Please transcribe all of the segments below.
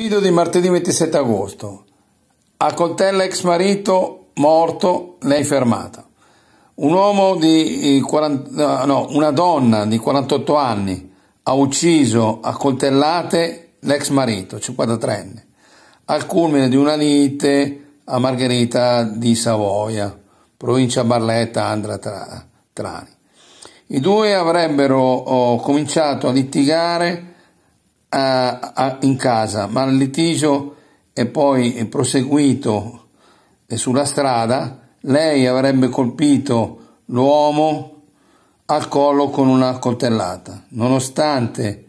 Video di martedì 27 agosto. A coltella ex marito morto, lei fermata. Un uomo di 40, eh, no, una donna di 48 anni ha ucciso a coltellate l'ex marito, 53enne, al culmine di una lite a Margherita di Savoia, provincia Barletta, Andra Trani. I due avrebbero oh, cominciato a litigare a, eh, a, in casa, ma il litigio è poi proseguito eh, sulla strada, lei avrebbe colpito l'uomo al collo con una coltellata, nonostante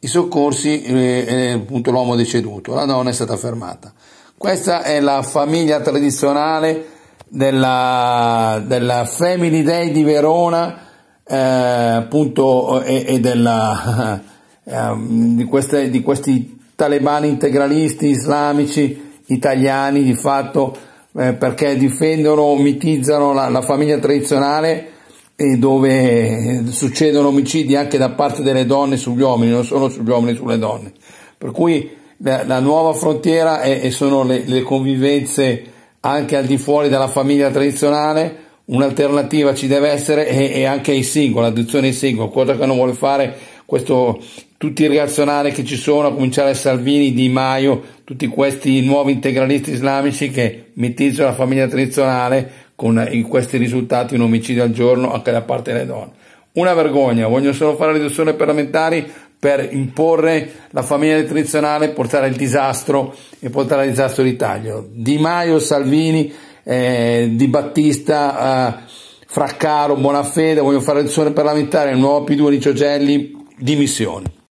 i soccorsi eh, eh, appunto l'uomo deceduto, la donna è stata fermata. Questa è la famiglia tradizionale della, della Family Day di Verona eh, appunto, eh, e, e della ehm, di, queste, di questi talebani integralisti islamici italiani di fatto eh, perché difendono, mitizzano la, la famiglia tradizionale e dove eh, succedono omicidi anche da parte delle donne sugli uomini, non solo sugli uomini sulle donne. Per cui la, la nuova frontiera è, e sono le, le convivenze anche al di fuori della famiglia tradizionale, un'alternativa ci deve essere e, e anche ai singoli, l'addizione ai singoli, cosa che non vuole fare questo tutti i riazzonari che ci sono, a cominciare Salvini, Di Maio, tutti questi nuovi integralisti islamici che mitizzano la famiglia tradizionale con eh, questi risultati, un omicidio al giorno anche da parte delle donne. Una vergogna, voglio solo fare riduzioni parlamentari per imporre la famiglia tradizionale, portare il disastro e portare al disastro l'Italia. Di Maio, Salvini, eh, Di Battista, eh, Fraccaro, Bonafede, voglio fare riduzioni parlamentari, il nuovo P2 Licio Gelli, dimissioni.